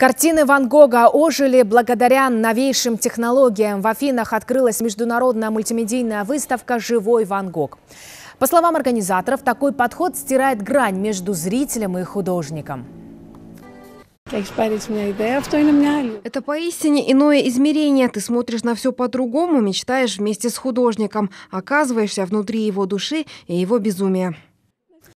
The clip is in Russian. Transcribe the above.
Картины Ван Гога ожили благодаря новейшим технологиям. В Афинах открылась международная мультимедийная выставка «Живой Ван Гог». По словам организаторов, такой подход стирает грань между зрителем и художником. Это поистине иное измерение. Ты смотришь на все по-другому, мечтаешь вместе с художником, оказываешься внутри его души и его безумия.